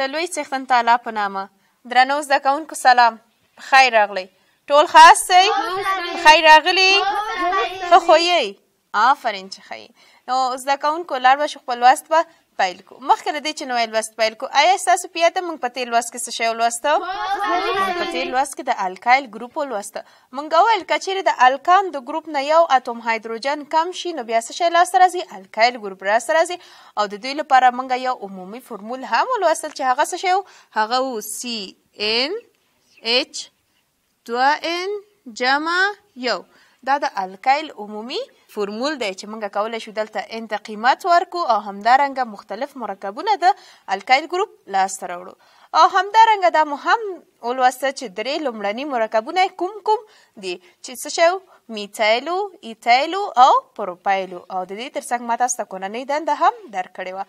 د لوی څښتن تعالی په نامه درنو زده کوونکو سلام خیر راغلی ټول خاص سي خیر راغلی خو خوې آفرین چې خی نو زده کوونکو لار به خپل واسط به پیل کو مخکې له دې چې نوې لوست پیل کو آیا تاسو پیاده موږ په تیر لوست کې څه شی ولوسته په تیر لوست کې د الکایل ګروپ ولوسته موږ وویل کچېرې د الکان د ګروپ نه یو اتوم هایدروجن کم شي نو بیا څه شی لاسته راځي الکایل ګروپ لاسته راځي او د دوی لپاره موږ یو عمومي فرمول هم ولوستل چې هغه څه شی هغه و سی ان اچ 2 ان جمع یو دا د الکایل عمومي فرمول دی چې موږ کولای شو دلته ان ته قیمت ورکو او همدارنګه مختلف مرکبونه د الکایل ګروپ لاسته راوړو او همدارنګه دا مهم ولوسته چې درې لومړني مرکبونه کوم کوم دي چې څه شی میتایلو ایتایلو او پروپایلو او د دې ترڅنګ ما تاسو ته کورنۍ دنده هم درکړې وه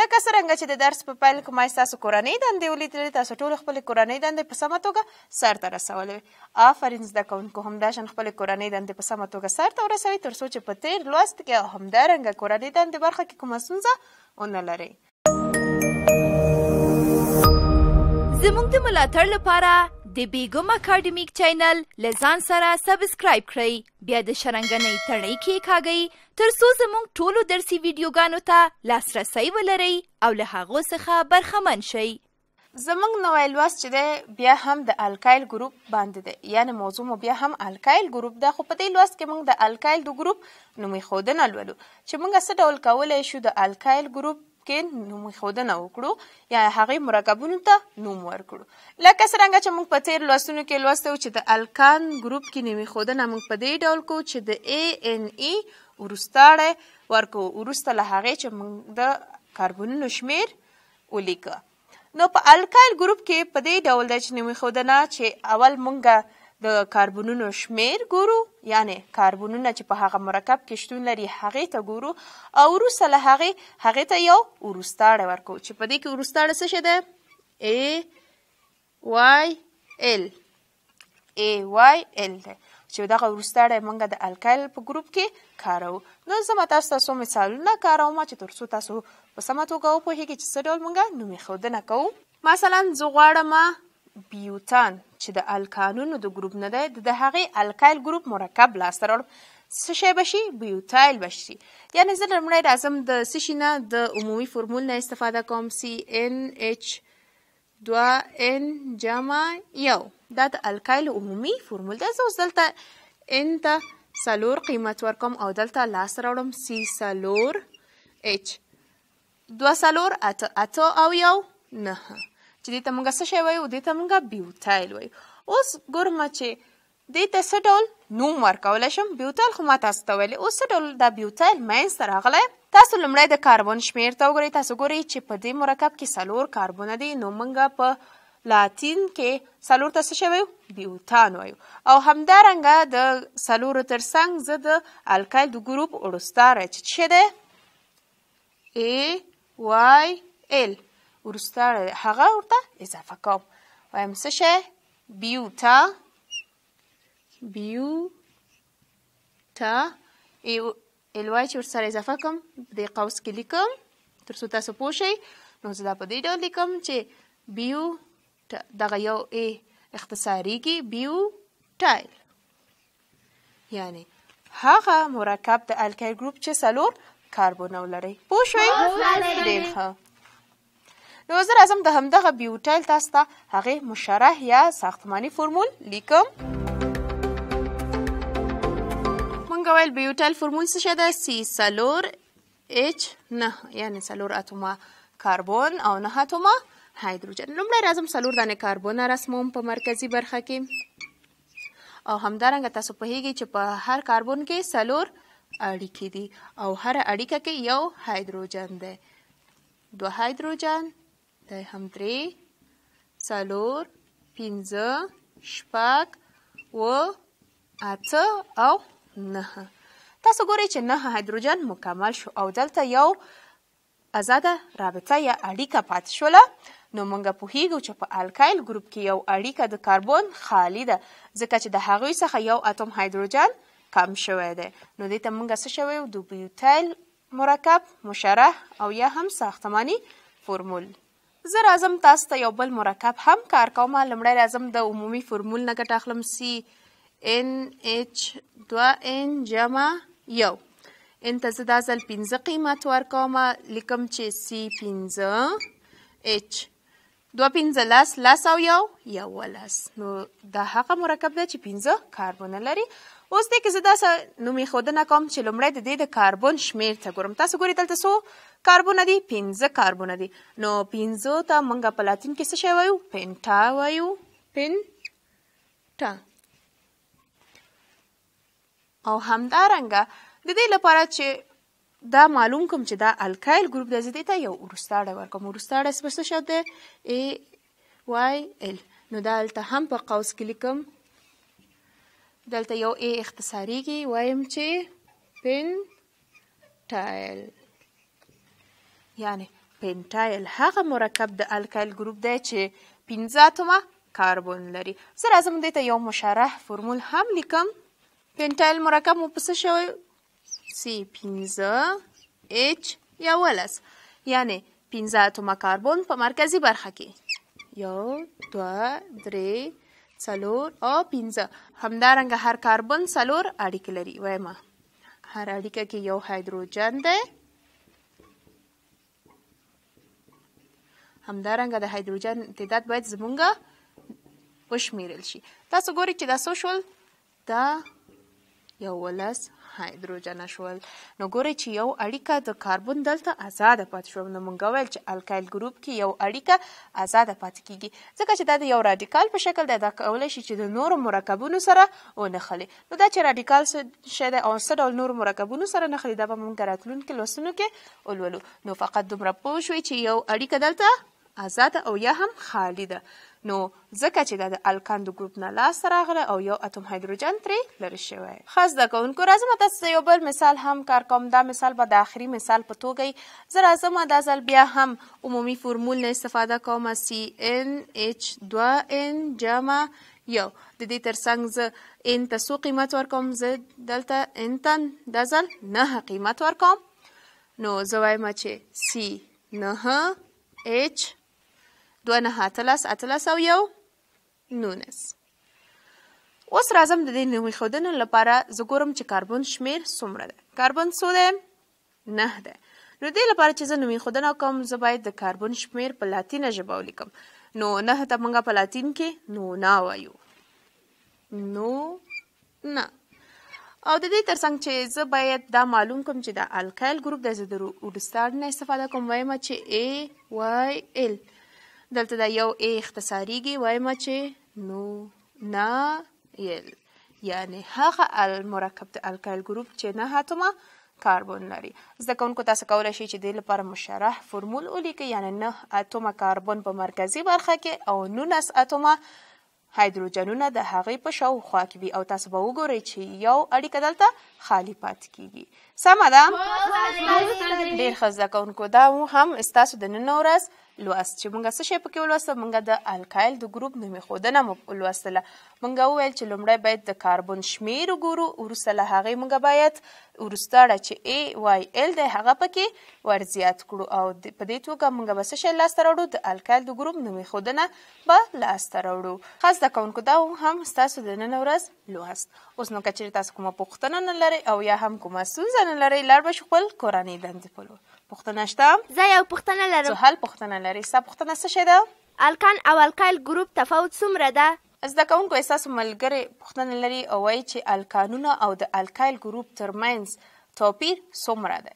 لکه څرنګه چې د درس په پیل کې ما ستاسو کورنۍ دندې ولیدلې تاسو ټول خپل کورنۍ دندې په سمه توګه سرته رسولې آفرین زده کوونکو همدا شان خپل کورنۍ دندې په سمه توګه سرته ورسوئ تر څو چې په تیر لوست کې همدارنګه کورنۍ دندې برخه کې کومه ستونزه ونه لرئ زموږ د ملاتړ لپاره د بیګم اکیډمیک چینل لزان سره سبسکرایب کړئ بیا د شرنګنۍ تړۍ کې کاږئ تر څو زموږ ټولو درسي ویډیوګانو ته لاسرسی ولرئ او له هغو څخه برخمن شئ زمنګ نوې لوست چې دی بیا هم د الکایل ګروپ باندې دی یعنی موضوع مو بیا هم الکایل ګروپ ده خو په دې لوست کې موږ د الکایل د ګروپ نومې خودنه لولو چې موږ څه ډول کولای شو د الکایل ګروپ کین نوم خودنه وکړو یا هغه مرکبونو ته نوم ورکړو لکه څنګه چې موږ په تیر لوستونو کې لوستو چې د الکان ګروپ کې نوم خودنه موږ په دې ډول کو چې د e ا ان ای ورستاړه ورکو ورسته له هغه چې موږ د کاربونونو شمیر ولیکه نو په الکایل ګروپ کې په دې ډول د چنوي خودنه چې اول مونږه د کاربنونو شمیر ګورو یعنی کاربنونه چې په هغه مرکب کې شتون لري هغې ته ګورو او وروسته له هغې هغې ته یو وروستاړی ورکوو چې په دې کې وروستاړی څه شی ده ای وای ال ای وای ال دی چې دغه وروستاړی مونږ د الکایل په ګروپ کې کارو نو زه ما تاسو ته څو مثالونه کاروم چې تر څو تاسو په سمه توګه وپوهېږئ چې څه ډول مونږ نومېښودنه کوو مثلا زه غواړم بیوتان چې د الکانونو د ګروپ نه دی د هغې الکایل ګروپ مرکب لاسته راوړم څه شی بشي بیوټایل بشي یعنی زه لمړی راځم د څه شي نه د عمومي فورمول نه استفاده کوم سی ان ایچ دوه ان جمع یو دا د الکایل عمومي فورمول دی زه اوس دلته ان ته څلور قیمت ورکوم او دلته لاسته راوړم سی څلور ایچ دوه څلور اته اته او یو نهه چې دې ته مونږ څه شی وایو دې ته مونږ بیوټایل وایو اوس ګورم چې دې ته څه ډول نوم ورکولی شم بیوتایل خو ما تاسو ته ویلې اوس څه ډول دا بیوتایل منځته راغلی تاسو لومړی د کاربن شمیر ته وګورئ تاسو ګورئ چې په دې مرکب کې څلور کاربونه دي نو موږ په لاتین کې څلور ته څه شی وایو بیوتان وایو او همدارنګه د څلورو تر څنګ زه د الکایل د ګروپ وروسته راچت شی دی ای وای ال وروسته هغه ورته اضافه کوم وایم څه شی بیوتا بیوتا الوای چې ورسره اضافه کوم په دې قوس کې لیکم تر څو تاسو پوه شئ نو زه دا په دې ډول لیکم چې بیو دغه یو ای اختصاریږي بیو ټایل یعنی هغه مرکب د الکایل ګروپ چې څلور کاربونه لري پوه شئ ډېر ښه نو زه راځم د همدغه بیوټایل تاسو ته هغې مشرح یا ساختماني فورمول لیکم مونږ ویل بیوټایل فورمول څه شی ده سی څلور اچ نه یعنې څلور اتومه کاربون او نه اتومه هایدروجن لومړی راځم څلور دانې کاربون رسموم په مرکزی برخه کې او همدارنګه تاسو پوهیږئ چې په هر کاربون کې څلور اړیکې دي او هر اړیکه کې یو هایدروجن دی دوه هایدروجن دا هم درې څلور پنځه شپږ و اته او نه تاسو ګورئ چې نه هایدروجن مکمل شو او دلته یو آزاده رابطه یا اړیکه پاتې شوله نو مونږ پوهیږو چې په الکایل ګروپ کې یو اړیکه د کاربن خالی ده ځکه چې د هغوی څخه یو اتوم هایدروجن کم شوی دی نو دې ته مونږ څه شوی د بیوتایل مرکب مشرح او یا هم ساختمانی فرمول زه راځم تاسو ته یو بل مرکب هم کار کوم لمړی راځم د عمومي فرمول نه ګټه اخلم سی ان اچ دوه ان جمع یو ان ته زه دا ځل پنځه قیمت ورکوم لیکم چې سی پنځه اچ دوه پنځه لس لس او یو یولس نو دا هغه مرکب دی چې پنځه کاربونه لري اوس دې کې زه داسې نوم ایښودنه کوم چې لومړی د دې د کاربن شمیر ته ګورم تاسو ګورئ دلته څو کاربونه دي 15 کاربونه دي نو 15 ته مونږ په لاتین کې څه شی وایو پینټا وایو پینټا او همدارنګه د دې لپاره چې دا معلوم کوم چې دا الکایل ګروپ د زیدې ته یو ورستاړه ورکوم ورستاړه سپسته شته ای وای ال نو دلته هم په قوس کې لیکم دلته یو ای اختصاریږي وایم چې پن ټایل یعنی پنټایل هغه مرکب د الکایل ګروپ دی چې پنځه اتومه کاربن لري زه راځم دې ته یو مشرح فرمول هم لیکم پنټایل مرکب مو پس شوی سی 15 اچ یا ولس یعنی پنځه اتومه کاربن په مرکزی برخه کې یو دوه درې څلور او پنځه همدارنګه هر کاربن څلور اړیکې لري وایم هر اړیکه کې یو هایدروجن دی همدارنګه د هایدروجن تعداد باید زمونږه وشمیرل شي تاسو ګورئ چې دا څو شول دا یو ولس هایدروجن شول نو ګورئ چې یو اړیکه د کاربن دلته آزاده پاتې شو نو مونږ ویل چې الکایل ګروپ کې یو اړیکه آزاده پاتې کیږي ځکه چې دا د یو رادیکال په شکل ده دا کولی شي چې د نورو مرکبونو سره ونښلي نو دا چې رادیکال شی دی او څه ډول نورو مرکبونو سره نښلي دا به مونږ راتلونکي لوستونو کې ولولو نو فقط دومره پوه شوئ چې یو اړیکه دلته آزاده او یا هم خالي ده نو ځکه چې دا د الکاندو ګروپ نه لاسته راغله او یو اتوم هایدروجن ترې لرې شوی ښه زده کوونکو راځم تاسو ته یو بل مثال هم کار کوم دا مثال به د آخري مثال په توګه یي زه راځم دا ځل بیا هم عمومي فورمول نه استفاده کوم سی ان ایچ دوه ان جمع یو د دې ترڅنګ زه ان ته څو قیمت ورکوم زه دلته ان ته دا ځل نهه قیمت ورکوم نو زه وایم چې سی نهه ایچ دوه نهه اتلس اتلس او یو نولس اوس راځم د دې نوم ایښودنې لپاره زه ګورم چې کاربن شمیر څومره ده کاربن څو دی نه ده نو دې لپاره چې زه نوم ایښودنه کوم زه باید د کاربن شمیر په لاتینه ژبه ولیکم نو نه ته موږ په لاتین کې نو نا وایو نو نه او د دې ترڅنګ چې زه باید دا معلوم کوم چې د الکایل ګروپ د زه د وروسته نه استفاده کوم وایم چې ای وای ال دلته دا یو ای اختصاریږي وایمه چې نو نا یل یعنی هغه المرکب د الکایل ګروپ چې نه اتومه کاربن لري زده کوونکو تاسو کولای شئ چې د لپاره مشرح فرمول ولیکئ یعنی نه اتومه کاربن په مرکزی برخه کې او نونس اتومه هایدروجنونه د هغې په شاوخوا کې وي او تاسو به وګورئ چې یو اړیکه دلته خالی پاتې کیږي سمه ده ډېر ښه زده کوونکو دا هم ستاسو د نن ورځ لوست چې مونږه څه شی پکې ولوسته مونږه د الکایل د ګروپ نوم خودنه مو ولوستله مونږه وویل چې لومړی باید د کاربن شمیر وګورو وروسته له هغې مونږه باید وروستاړه چې ای وای ال دی هغه پکې ور زیات کړو او په دې توګه مونږه به څه شی لاسته راوړو د الکایل د ګروپ نوم خودنه به لاسته راوړو خاص د کوونکو دا هم ستاسو د نن ورځ لوست اوس نو کچې تاسو کومه پوښتنه نه لرئ او یا هم کومه ستونزه نه لرئ لاړ به خپل کورنۍ دندې پلو پوښتنه شته زه یو پوښتنه لرم سهل پوښتنه لري ستا پوښتنه څه شی ده الکان او الکایل ګروپ تفاوت څومره ده زده کوونکو ستاسو ملګري پوښتنه لري او وایي چې الکانونه او د الکایل ګروپ ترمنځ توپیر څومره دی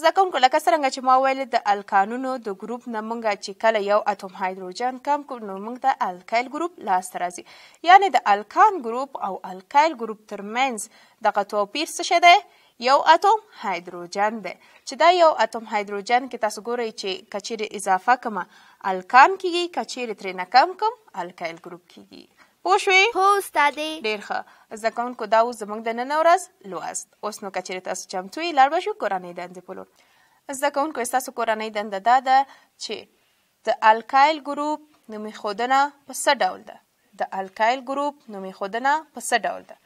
زده کوونکو لکه څرنګه چې ما ویل د الکانونو د ګروپ نه موږ چې کله یو اتوم هایدروجن کم کړو نو موږ ته الکایل ګروپ لاسته راځي یعنی د الکان ګروپ او الکایل ګروپ ترمنځ دغه توپیر څه شی دی یو اتم هایدروجن دی چې دا یو اتم هایدروجن کې تاسو ګورئ چې کچېرې اضافه کمه الکان کیږي کچېرې ترې نه کم کم الکایل ګروپ کیږي پوه شوې هو استادې ډېر ښه زده کوونکو دا اوس زموږ د نن ورځ لوست اوس نو که چېرې تاسو چمتو یې لاړ به شو کورنۍ دندې په لور زده کوونکو ستاسو کورنۍ دنده دا ده چې د الکایل ګروپ نومیښودنه په څه ډول ده د الکایل ګروپ نومیښودنه په څه ډول ده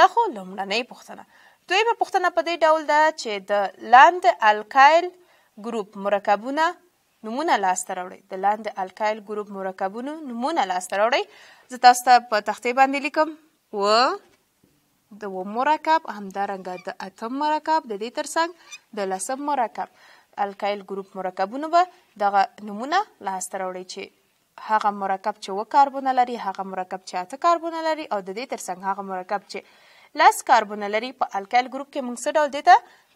دا خو لومړنۍ پوښتنه دویمه پوښتنه په دې ډول ده چې د لاند الکایل ګروپ مرکبونه نمونه لاسته راوړئ د لاند الکایل ګروپ مرکبونو نمونه لاسته راوړئ زه تاسو ته په تختې باندې لیکم و د و مرکب همدارنګه د اتم مرکب د دې ترڅنګ د لسم مرکب الکایل ګروپ مرکبونو به دغه نمونه لاسته راوړئ چې هغه مرکب چې و کاربونه لري هغه مرکب چې اته کاربونه لري او د دې ترڅنګ هغه مرکب چې لس کاربونه لري په الکایل ګروپ کې موږ څه ډول دیته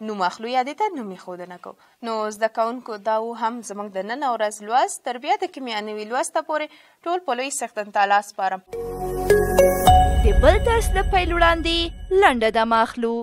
نوم اخلو یا دیته نوم ښودنه کوو نو زده کوونکو دا هم زموږ د نن ورځ لوست تربیه د کیمیانوي لوسته پورې ټول په لوی سختن تعالی سپارم د بل درس د پیل وړاندې لنډه دمه اخلو